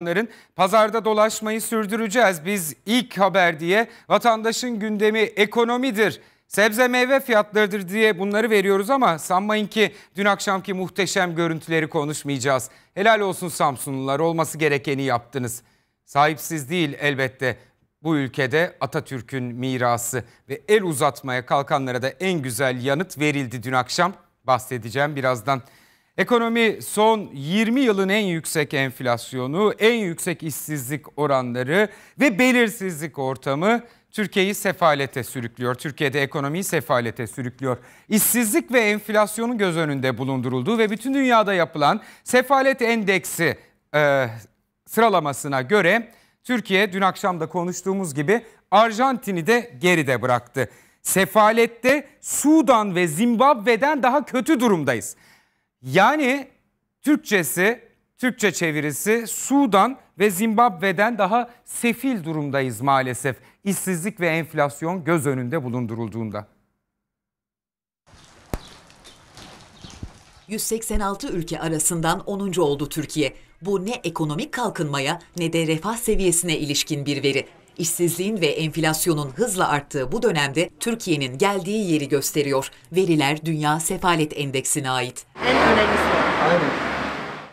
Bunların pazarda dolaşmayı sürdüreceğiz. Biz ilk haber diye vatandaşın gündemi ekonomidir. Sebze meyve fiyatlarıdır diye bunları veriyoruz ama sanmayın ki dün akşamki muhteşem görüntüleri konuşmayacağız. Helal olsun Samsunlular olması gerekeni yaptınız. Sahipsiz değil elbette bu ülkede Atatürk'ün mirası ve el uzatmaya kalkanlara da en güzel yanıt verildi dün akşam. Bahsedeceğim birazdan. Ekonomi son 20 yılın en yüksek enflasyonu, en yüksek işsizlik oranları ve belirsizlik ortamı Türkiye'yi sefalete sürüklüyor. Türkiye'de ekonomiyi sefalete sürüklüyor. İşsizlik ve enflasyonun göz önünde bulundurulduğu ve bütün dünyada yapılan sefalet endeksi e, sıralamasına göre Türkiye dün akşam da konuştuğumuz gibi Arjantin'i de geride bıraktı. Sefalette Sudan ve Zimbabwe'den daha kötü durumdayız. Yani Türkçesi, Türkçe çevirisi Sudan ve Zimbabwe'den daha sefil durumdayız maalesef. İşsizlik ve enflasyon göz önünde bulundurulduğunda. 186 ülke arasından 10. oldu Türkiye. Bu ne ekonomik kalkınmaya ne de refah seviyesine ilişkin bir veri. İşsizliğin ve enflasyonun hızla arttığı bu dönemde Türkiye'nin geldiği yeri gösteriyor. Veriler Dünya Sefalet Endeksine ait. En önemlisi. Aynen.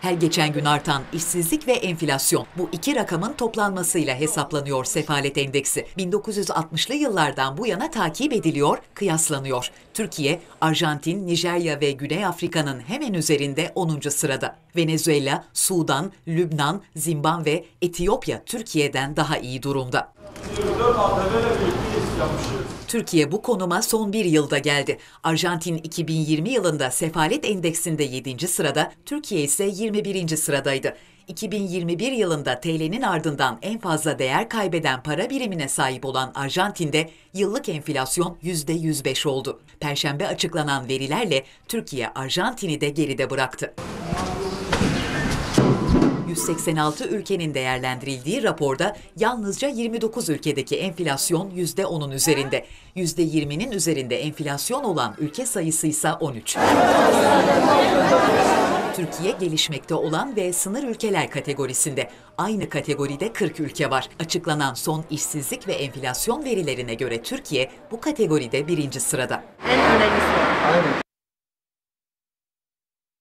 Her geçen gün artan işsizlik ve enflasyon bu iki rakamın toplanmasıyla hesaplanıyor sefalet endeksi. 1960'lı yıllardan bu yana takip ediliyor, kıyaslanıyor. Türkiye, Arjantin, Nijerya ve Güney Afrika'nın hemen üzerinde 10. sırada. Venezuela, Sudan, Lübnan, Zimbabwe, Etiyopya Türkiye'den daha iyi durumda. 24 Türkiye bu konuma son bir yılda geldi. Arjantin 2020 yılında sefalet endeksinde 7. sırada, Türkiye ise 21. sıradaydı. 2021 yılında TL'nin ardından en fazla değer kaybeden para birimine sahip olan Arjantin'de yıllık enflasyon %105 oldu. Perşembe açıklanan verilerle Türkiye Arjantin'i de geride bıraktı. 186 ülkenin değerlendirildiği raporda yalnızca 29 ülkedeki enflasyon %10'un üzerinde. %20'nin üzerinde enflasyon olan ülke sayısı ise 13. Türkiye gelişmekte olan ve sınır ülkeler kategorisinde. Aynı kategoride 40 ülke var. Açıklanan son işsizlik ve enflasyon verilerine göre Türkiye bu kategoride birinci sırada. En önemlisi. Aynen.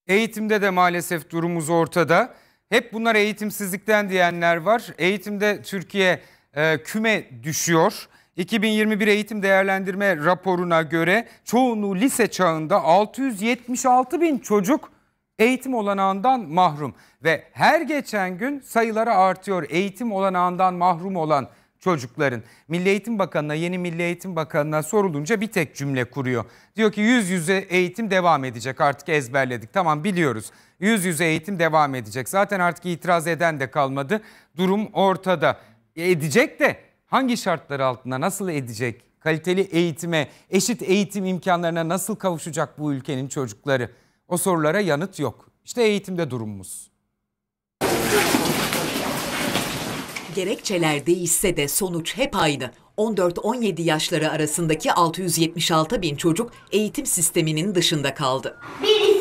Eğitimde de maalesef durumumuz ortada. Hep bunlar eğitimsizlikten diyenler var. Eğitimde Türkiye e, küme düşüyor. 2021 eğitim değerlendirme raporuna göre çoğunluğu lise çağında 676 bin çocuk eğitim olanağından mahrum. Ve her geçen gün sayıları artıyor eğitim olanağından mahrum olan çocukların. Milli Eğitim Bakanı'na, yeni Milli Eğitim Bakanı'na sorulunca bir tek cümle kuruyor. Diyor ki yüz yüze eğitim devam edecek artık ezberledik tamam biliyoruz. Yüz yüze eğitim devam edecek. Zaten artık itiraz eden de kalmadı. Durum ortada. E, edecek de hangi şartlar altında nasıl edecek? Kaliteli eğitime, eşit eğitim imkanlarına nasıl kavuşacak bu ülkenin çocukları? O sorulara yanıt yok. İşte eğitimde durumumuz. Gerekçeler değişse de sonuç hep aynı. 14-17 yaşları arasındaki 676 bin çocuk eğitim sisteminin dışında kaldı. Bir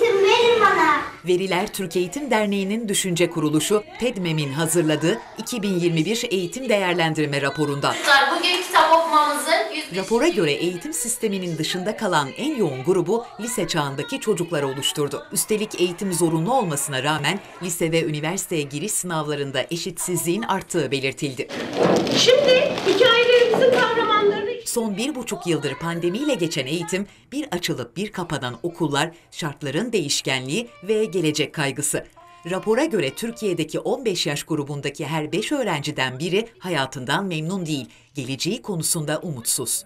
bana. Veriler Türk Eğitim Derneği'nin düşünce kuruluşu TEDMEM'in hazırladığı 2021 eğitim değerlendirme raporunda. Bugün kitap okumamızın Rapora göre eğitim sisteminin dışında kalan en yoğun grubu lise çağındaki çocuklar oluşturdu. Üstelik eğitim zorunlu olmasına rağmen lise ve üniversiteye giriş sınavlarında eşitsizliğin arttığı belirtildi. Şimdi hikayelerimizin kahramanı Son bir buçuk yıldır pandemiyle geçen eğitim, bir açılıp bir kapanan okullar, şartların değişkenliği ve gelecek kaygısı. Rapora göre Türkiye'deki 15 yaş grubundaki her 5 öğrenciden biri hayatından memnun değil, geleceği konusunda umutsuz.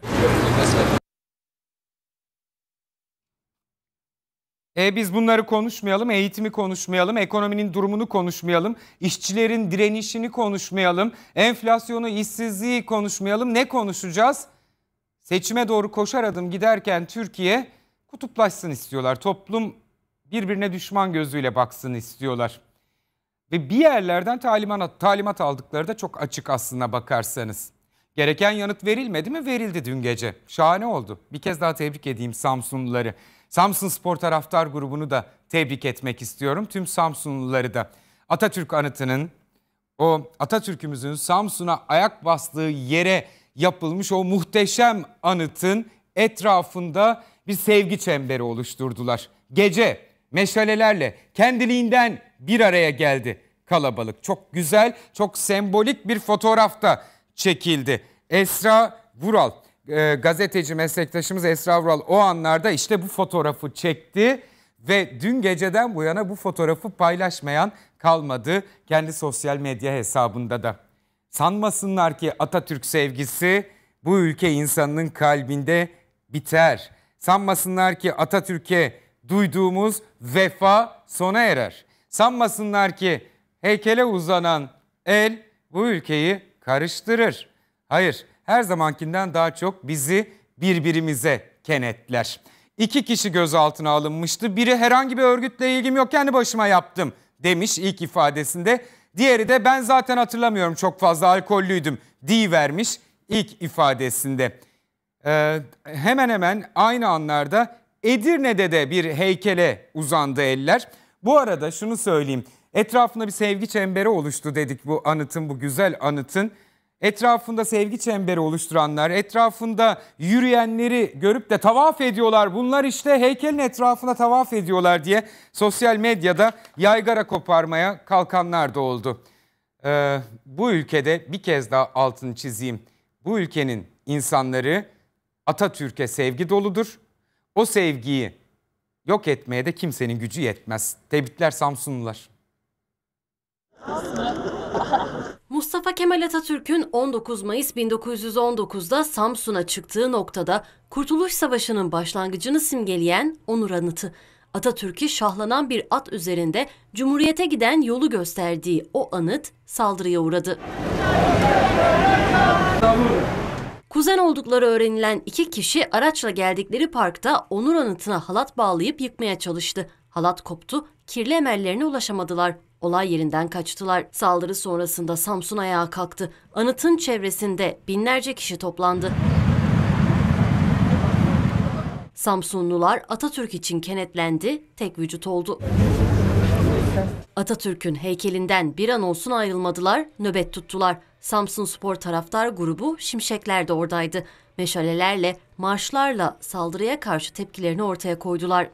E, biz bunları konuşmayalım, eğitimi konuşmayalım, ekonominin durumunu konuşmayalım, işçilerin direnişini konuşmayalım, enflasyonu, işsizliği konuşmayalım. Ne konuşacağız? Seçime doğru koşar adım giderken Türkiye kutuplaşsın istiyorlar. Toplum birbirine düşman gözüyle baksın istiyorlar. Ve bir yerlerden talimat, talimat aldıkları da çok açık aslına bakarsanız. Gereken yanıt verilmedi mi? Verildi dün gece. Şahane oldu. Bir kez daha tebrik edeyim Samsunluları. Samsun Spor Taraftar grubunu da tebrik etmek istiyorum. Tüm Samsunluları da. Atatürk anıtının, o Atatürk'ümüzün Samsun'a ayak bastığı yere yapılmış o muhteşem anıtın etrafında bir sevgi çemberi oluşturdular. Gece meşalelerle kendiliğinden bir araya geldi kalabalık. Çok güzel, çok sembolik bir fotoğrafta çekildi. Esra Vural, e, gazeteci meslektaşımız Esra Vural o anlarda işte bu fotoğrafı çekti ve dün geceden bu yana bu fotoğrafı paylaşmayan kalmadı kendi sosyal medya hesabında da. Sanmasınlar ki Atatürk sevgisi bu ülke insanının kalbinde biter. Sanmasınlar ki Atatürk'e duyduğumuz vefa sona erer. Sanmasınlar ki heykele uzanan el bu ülkeyi karıştırır. Hayır, her zamankinden daha çok bizi birbirimize kenetler. İki kişi gözaltına alınmıştı. Biri herhangi bir örgütle ilgim yok kendi başıma yaptım demiş ilk ifadesinde. Diğeri de ben zaten hatırlamıyorum çok fazla alkollüydüm di vermiş ilk ifadesinde. Ee, hemen hemen aynı anlarda Edirne'de de bir heykele uzandı eller. Bu arada şunu söyleyeyim. Etrafında bir sevgi çemberi oluştu dedik bu anıtın, bu güzel anıtın etrafında sevgi çemberi oluşturanlar, etrafında yürüyenleri görüp de tavaf ediyorlar. Bunlar işte heykelin etrafında tavaf ediyorlar diye sosyal medyada yaygara koparmaya kalkanlar da oldu. Ee, bu ülkede bir kez daha altını çizeyim. Bu ülkenin insanları Atatürk'e sevgi doludur. O sevgiyi yok etmeye de kimsenin gücü yetmez. Tebrikler Samsunlular. Mustafa Kemal Atatürk'ün 19 Mayıs 1919'da Samsun'a çıktığı noktada Kurtuluş Savaşı'nın başlangıcını simgeleyen onur anıtı. Atatürk'ü şahlanan bir at üzerinde Cumhuriyete giden yolu gösterdiği o anıt saldırıya uğradı. Kuzen oldukları öğrenilen iki kişi araçla geldikleri parkta Onur Anıtı'na halat bağlayıp yıkmaya çalıştı. Halat koptu, kirli emellerine ulaşamadılar. Olay yerinden kaçtılar. Saldırı sonrasında Samsun ayağa kalktı. Anıtın çevresinde binlerce kişi toplandı. Samsunlular Atatürk için kenetlendi, tek vücut oldu. Atatürk'ün heykelinden bir an olsun ayrılmadılar, nöbet tuttular. Samsun Spor taraftar grubu Şimşekler de oradaydı. Meşalelerle, marşlarla saldırıya karşı tepkilerini ortaya koydular.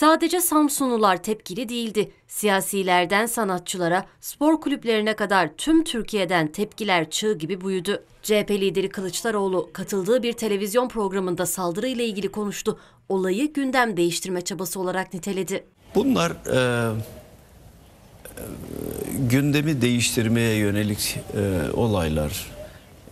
Sadece Samsunlular tepkili değildi. Siyasilerden sanatçılara, spor kulüplerine kadar tüm Türkiye'den tepkiler çığ gibi büyüdü. CHP lideri Kılıçdaroğlu katıldığı bir televizyon programında saldırıyla ilgili konuştu. Olayı gündem değiştirme çabası olarak niteledi. Bunlar e, e gündemi değiştirmeye yönelik e, olaylar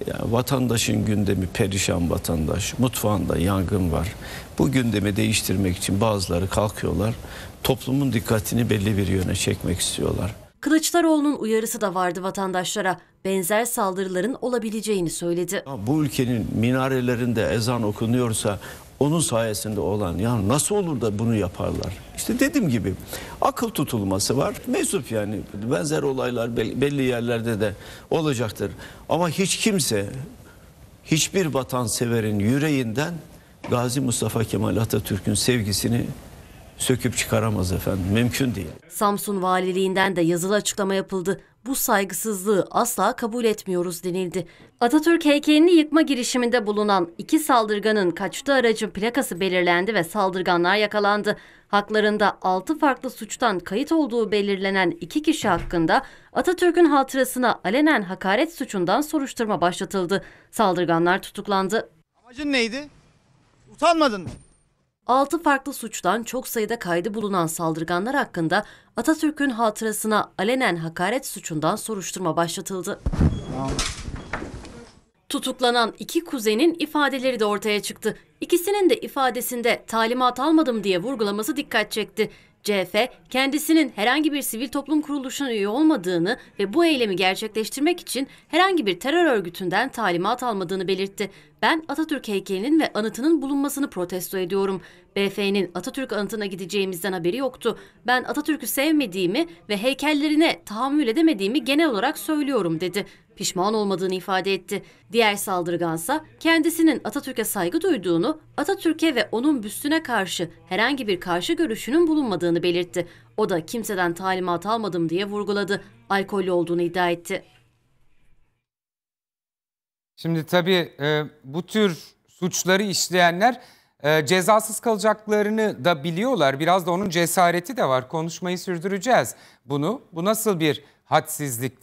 yani vatandaşın gündemi perişan vatandaş. Mutfağında yangın var. Bu gündemi değiştirmek için bazıları kalkıyorlar. Toplumun dikkatini belli bir yöne çekmek istiyorlar. Kılıçdaroğlu'nun uyarısı da vardı vatandaşlara. Benzer saldırıların olabileceğini söyledi. Bu ülkenin minarelerinde ezan okunuyorsa onun sayesinde olan ya nasıl olur da bunu yaparlar? İşte dediğim gibi akıl tutulması var. Mezup yani benzer olaylar belli yerlerde de olacaktır. Ama hiç kimse hiçbir vatanseverin yüreğinden Gazi Mustafa Kemal Atatürk'ün sevgisini söküp çıkaramaz efendim. Mümkün değil. Samsun Valiliğinden de yazılı açıklama yapıldı. Bu saygısızlığı asla kabul etmiyoruz denildi. Atatürk heykelini yıkma girişiminde bulunan iki saldırganın kaçtığı aracın plakası belirlendi ve saldırganlar yakalandı. Haklarında 6 farklı suçtan kayıt olduğu belirlenen iki kişi hakkında Atatürk'ün hatırasına alenen hakaret suçundan soruşturma başlatıldı. Saldırganlar tutuklandı. Amacın neydi? Utanmadın mı? 6 farklı suçtan çok sayıda kaydı bulunan saldırganlar hakkında Atatürk'ün hatırasına alenen hakaret suçundan soruşturma başlatıldı. Tutuklanan iki kuzenin ifadeleri de ortaya çıktı. İkisinin de ifadesinde talimat almadım diye vurgulaması dikkat çekti. CHP kendisinin herhangi bir sivil toplum kuruluşuna üye olmadığını ve bu eylemi gerçekleştirmek için herhangi bir terör örgütünden talimat almadığını belirtti. Ben Atatürk heykelinin ve anıtının bulunmasını protesto ediyorum. BF'nin Atatürk anıtına gideceğimizden haberi yoktu. Ben Atatürk'ü sevmediğimi ve heykellerine tahammül edemediğimi genel olarak söylüyorum dedi pişman olmadığını ifade etti. Diğer saldırgansa kendisinin Atatürk'e saygı duyduğunu, Atatürk'e ve onun büstüne karşı herhangi bir karşı görüşünün bulunmadığını belirtti. O da kimseden talimat almadım diye vurguladı. Alkollü olduğunu iddia etti. Şimdi tabii e, bu tür suçları işleyenler e, cezasız kalacaklarını da biliyorlar. Biraz da onun cesareti de var. Konuşmayı sürdüreceğiz bunu. Bu nasıl bir hadsizlikti?